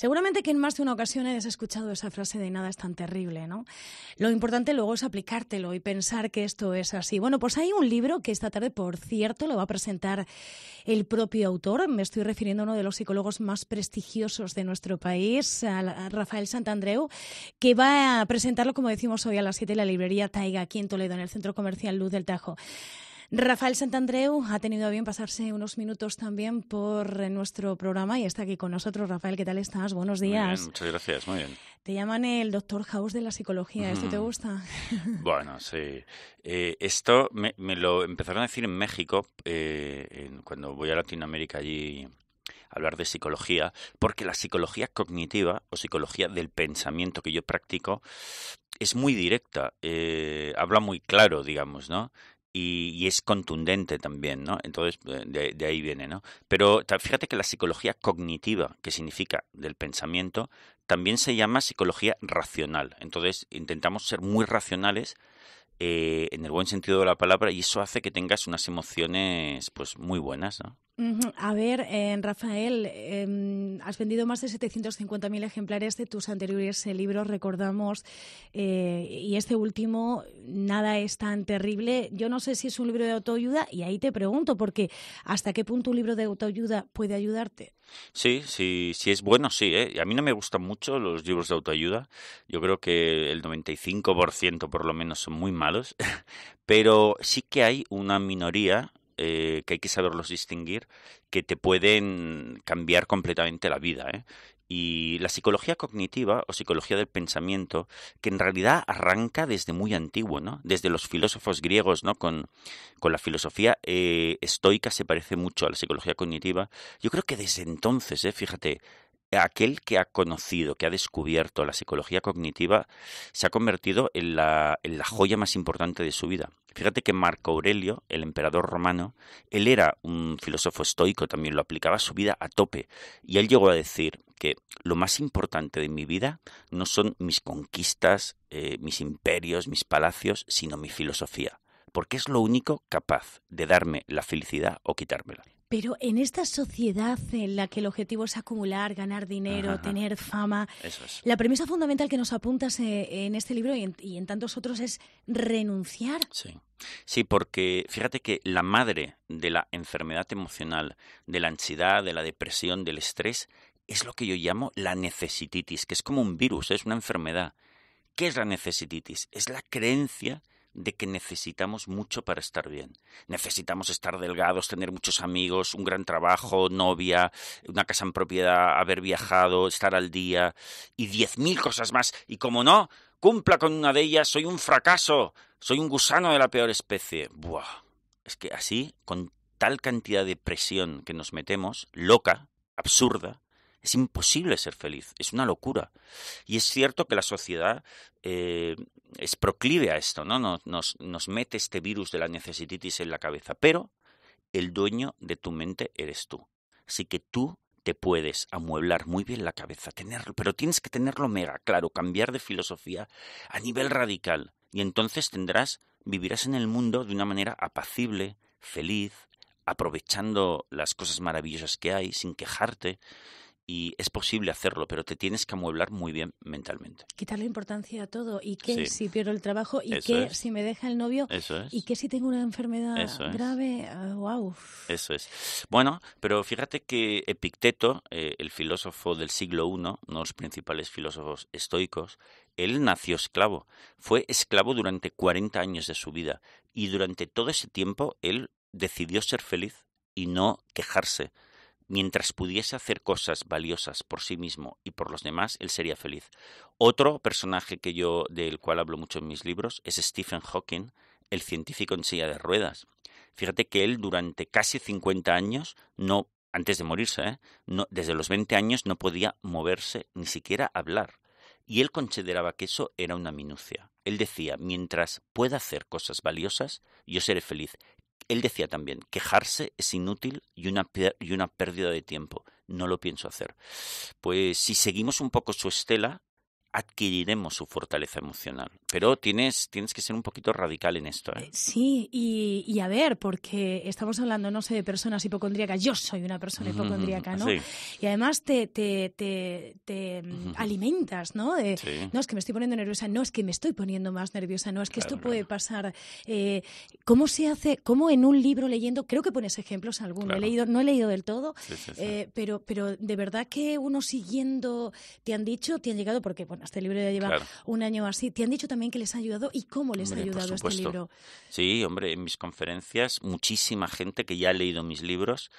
Seguramente que en más de una ocasión hayas escuchado esa frase de nada es tan terrible, ¿no? Lo importante luego es aplicártelo y pensar que esto es así. Bueno, pues hay un libro que esta tarde, por cierto, lo va a presentar el propio autor. Me estoy refiriendo a uno de los psicólogos más prestigiosos de nuestro país, a Rafael Santandreu, que va a presentarlo, como decimos hoy, a las 7 en la librería Taiga, aquí en Toledo, en el Centro Comercial Luz del Tajo. Rafael Santandreu ha tenido a bien pasarse unos minutos también por eh, nuestro programa y está aquí con nosotros. Rafael, ¿qué tal estás? Buenos días. muchas gracias, muy bien. Te llaman el doctor House de la psicología, ¿esto te mm. gusta? Bueno, sí. Eh, esto me, lo empezaron a decir en México, eh, cuando voy a Latinoamérica allí a hablar de psicología, porque la psicología cognitiva o psicología del pensamiento que yo practico es muy directa, habla muy claro, digamos, ¿no? y, es contundente también, ¿no? Entonces, eh, de, ahí viene, ¿no? Pero fíjate que la psicología cognitiva, que significa del pensamiento, también se llama psicología racional. Entonces, intentamos ser muy racionales eh, en el buen sentido de la palabra y eso hace que tengas unas emociones, pues, muy buenas, ¿no? A ver, eh, Rafael, em, has vendido más de 750.000 ejemplares de tus anteriores libros, recordamos, eh, y este último, Nada es tan terrible. Yo no sé si es un libro de autoayuda, y ahí te pregunto, porque ¿hasta qué punto un libro de autoayuda puede ayudarte? Sí, sí, sí es bueno, sí. ¿eh? A mí no me gustan mucho los libros de autoayuda. Yo creo que el 95% por lo menos son muy malos, pero sí que hay una minoría eh, que hay que saberlos distinguir, que te pueden cambiar completamente la vida. ¿eh? y la psicología cognitiva o psicología del pensamiento, que en realidad arranca desde muy antiguo, ¿no? Desde los filósofos griegos, ¿no? Con, la filosofía eh, estoica se parece mucho a la psicología cognitiva. Yo creo que desde entonces, ¿eh? fíjate, aquel que ha conocido, que ha descubierto la psicología cognitiva, se ha convertido en la, joya más importante de su vida. Fíjate que Marco Aurelio, el emperador romano, él era un filósofo estoico, también lo aplicaba a su vida a tope. Y él llegó a decir que lo más importante de mi vida no son mis conquistas, eh, mis imperios, mis palacios, sino mi filosofía porque es lo único capaz de darme la felicidad o quitármela. Pero en esta sociedad en la que el objetivo es acumular, ganar dinero, tener fama, la premisa fundamental que nos apuntas eh, en este libro y en, y en, tantos otros es renunciar. Sí. Sí, porque fíjate que la madre de la enfermedad emocional, de la ansiedad, de la depresión, del estrés, es lo que yo llamo la necesititis, que es como un virus, es una enfermedad. ¿Qué es la necesititis? Es la creencia de que necesitamos mucho para estar bien. Necesitamos estar delgados, tener muchos amigos, un gran trabajo, novia, una casa en propiedad, haber viajado, estar al día y diez mil cosas más. Y como no, cumpla con una de ellas, soy un fracaso, soy un gusano de la peor especie. Buah. Es que así, con tal cantidad de presión que nos metemos, loca, absurda, es imposible ser feliz, es una locura. Y es cierto que la sociedad eh, es proclive a esto, ¿no? Nos, nos, mete este virus de la necesititis en la cabeza, pero el dueño de tu mente eres tú. Así que tú te puedes amueblar muy bien la cabeza, tenerlo, pero tienes que tenerlo mega claro, cambiar de filosofía a nivel radical y entonces tendrás vivirás en el mundo de una manera apacible, feliz, aprovechando las cosas maravillosas que hay sin quejarte y es posible hacerlo, pero te tienes que amueblar muy bien mentalmente. Quitarle importancia a todo. ¿Y qué si pierdo el trabajo? ¿Y qué si me deja el novio? ¿Y qué si tengo una enfermedad grave? ¡Wow! Ah, Eso es. Bueno, pero fíjate que Epicteto, eh, el filósofo del siglo I, uno de los principales filósofos estoicos, él nació esclavo. Fue esclavo durante 40 años de su vida. Y durante todo ese tiempo él decidió ser feliz y no quejarse Mientras pudiese hacer cosas valiosas por sí mismo y por los demás, él sería feliz. Otro personaje que yo del cual hablo mucho en mis libros es Stephen Hawking, el científico en silla de ruedas. Fíjate que él durante casi 50 años no antes de morirse, ¿eh? no, desde los 20 años no podía moverse, ni siquiera hablar. Y él consideraba que eso era una minucia. Él decía, mientras pueda hacer cosas valiosas, yo seré feliz él decía también, quejarse es inútil y una, y una pérdida de tiempo, no lo pienso hacer. Pues si seguimos un poco su estela, adquiriremos su fortaleza emocional. Pero tienes, tienes que ser un poquito radical en esto. ¿eh? Eh, sí, y, a ver, porque estamos hablando, no sé, de personas hipocondríacas. Yo soy una persona hipocondríaca, ¿no? Y además te, mm, alimentas, ¿no? No, es que me estoy poniendo nerviosa, no, es que me estoy poniendo más nerviosa, no, es que esto puede pasar. Eh, ¿Cómo se hace? ¿Cómo en un libro leyendo? Creo que pones ejemplos alguno. leído, no he leído del todo, pero, pero de verdad que uno siguiendo te han dicho, te han llegado, porque, este libro ya lleva un año así. ¿Te han dicho también que les ha ayudado y cómo les ha ayudado este libro? Sí, hombre, en mis conferencias muchísima gente que ya ha leído mis libros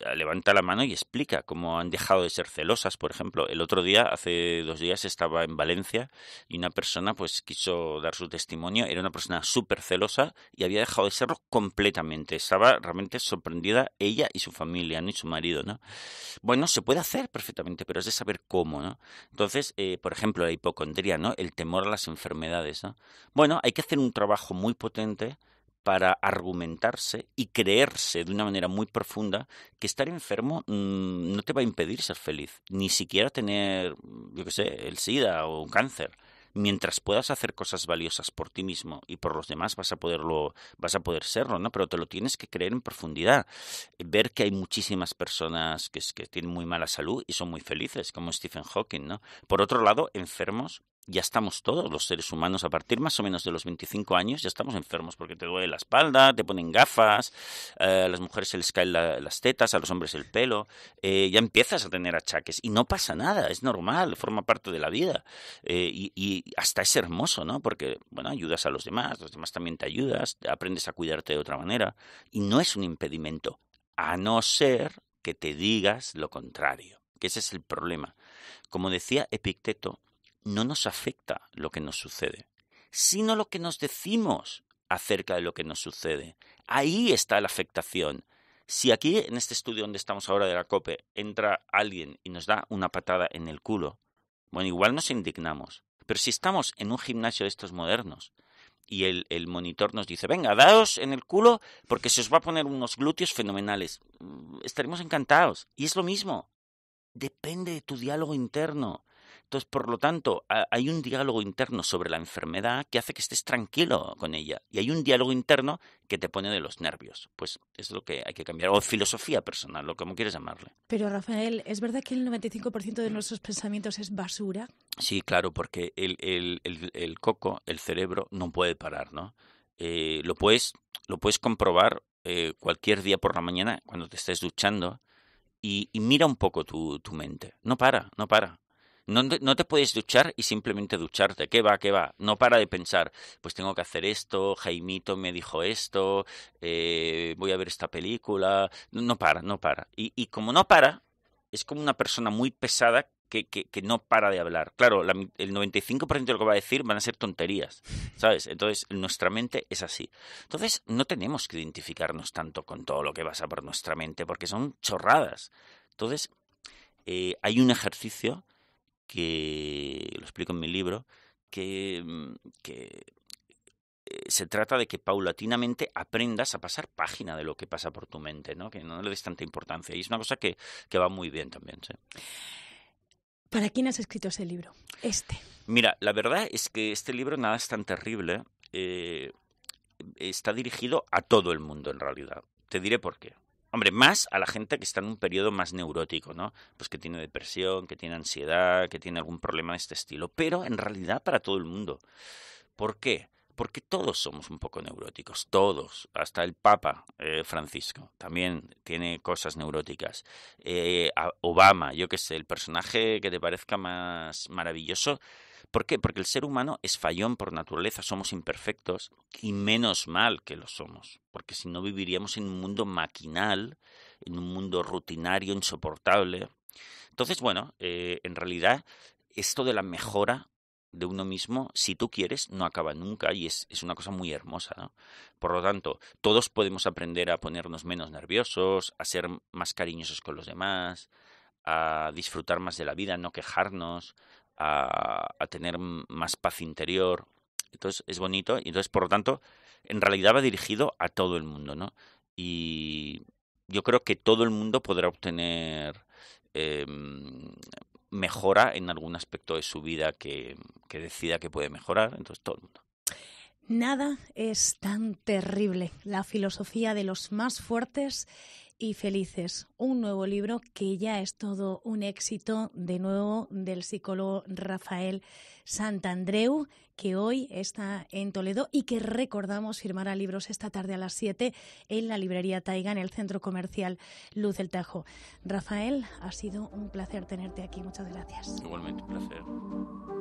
eh, levanta la mano y explica cómo han dejado de ser celosas. Por ejemplo, el otro día, hace dos días, estaba en Valencia y una persona pues quiso dar su testimonio. Era una persona súper celosa y había dejado de serlo completamente. Estaba realmente sorprendida ella y su familia, ¿no? Y su marido, ¿no? Bueno, se puede hacer perfectamente, pero es de saber cómo, ¿no? Entonces, eh, por ejemplo, la hipocondría, ¿no? El temor a las enfermedades, ¿no? Bueno, hay que hacer un trabajo muy potente para argumentarse y creerse de una manera muy profunda que estar enfermo mm, no te va a impedir ser feliz, ni siquiera tener, yo qué sé, el SIDA o un cáncer. Mientras puedas hacer cosas valiosas por ti mismo y por los demás, vas a poderlo, vas a poder serlo, ¿no? Pero te lo tienes que creer en profundidad. Ver que hay muchísimas personas que, que tienen muy mala salud y son muy felices, como Stephen Hawking, ¿no? Por otro lado, enfermos ya estamos todos los seres humanos a partir más o menos de los 25 años, ya estamos enfermos porque te duele la espalda, te ponen gafas, eh, a las mujeres se les caen las tetas, a los hombres el pelo, eh, ya empiezas a tener achaques y no pasa nada, es normal, forma parte de la vida eh, y, y, hasta es hermoso, ¿no? Porque, bueno, ayudas a los demás, los demás también te ayudas, aprendes a cuidarte de otra manera y no es un impedimento, a no ser que te digas lo contrario, que ese es el problema. Como decía Epicteto, no nos afecta lo que nos sucede, sino lo que nos decimos acerca de lo que nos sucede. Ahí está la afectación. Si aquí, en este estudio donde estamos ahora de la COPE, entra alguien y nos da una patada en el culo, bueno, igual nos indignamos. Pero si estamos en un gimnasio de estos modernos y el, monitor nos dice, venga, daos en el culo porque se os va a poner unos glúteos fenomenales, mm, estaremos encantados. Y es lo mismo. Depende de tu diálogo interno. Entonces, por lo tanto, hay un diálogo interno sobre la enfermedad que hace que estés tranquilo con ella. Y hay un diálogo interno que te pone de los nervios. Pues es lo que hay que cambiar. O filosofía personal, lo como quieres llamarle. Pero, Rafael, ¿es verdad que el 95% de nuestros pensamientos es basura? Sí, claro, porque el, coco, el cerebro, no puede parar, ¿no? Eh, lo, puedes, lo puedes comprobar eh, cualquier día por la mañana cuando te estés duchando y, mira un poco tu, mente. No para, no para. No, no, te puedes duchar y simplemente ducharte. ¿Qué va? ¿Qué va? No para de pensar, pues tengo que hacer esto, Jaimito me dijo esto, eh, voy a ver esta película. No para, no para. Y, y como no para, es como una persona muy pesada que, que, no para de hablar. Claro, el 95% de lo que va a decir van a ser tonterías, ¿sabes? Entonces, nuestra mente es así. Entonces, no tenemos que identificarnos tanto con todo lo que pasa por nuestra mente, porque son chorradas. Entonces, eh, hay un ejercicio que, lo explico en mi libro, que, mm, eh, se trata de que paulatinamente aprendas a pasar página de lo que pasa por tu mente, ¿no? que no le des tanta importancia. Y es una cosa que, va muy bien también. ¿Para quién has escrito ese libro? Este. Mira, la verdad es que este libro nada es tan terrible. Eh, está dirigido a todo el mundo en realidad. Te diré por qué. Hombre, más a la gente que está en un periodo más neurótico, ¿no? Pues que tiene depresión, que tiene ansiedad, que tiene algún problema de este estilo, pero en realidad para todo el mundo. ¿Por qué? Porque todos somos un poco neuróticos, todos, hasta el Papa eh, Francisco también tiene cosas neuróticas. Eh, Obama, yo qué sé, el personaje que te parezca más maravilloso, ¿Por qué? Porque el ser humano es fallón por naturaleza, somos imperfectos y menos mal que lo somos, porque si no viviríamos en un mundo maquinal, en un mundo rutinario, insoportable. Entonces, bueno, eh, en realidad esto de la mejora de uno mismo, si tú quieres, no acaba nunca y es, una cosa muy hermosa. Por lo tanto, todos podemos aprender a ponernos menos nerviosos, a ser más cariñosos con los demás, a disfrutar más de la vida, no quejarnos, a, tener más paz interior. Entonces es bonito y entonces, por lo tanto, en realidad va dirigido a todo el mundo, ¿no? Y yo creo que todo el mundo podrá obtener em, mejora en algún aspecto de su vida que, que decida que puede mejorar, entonces todo el mundo. Nada es tan terrible. La filosofía de los más fuertes y Felices, un nuevo libro que ya es todo un éxito, de nuevo del psicólogo Rafael Santandreu, que hoy está en Toledo y que recordamos firmará libros esta tarde a las 7 en la librería Taiga, en el centro comercial Luz del Tajo. Rafael, ha sido un placer tenerte aquí, muchas gracias. Igualmente, un placer.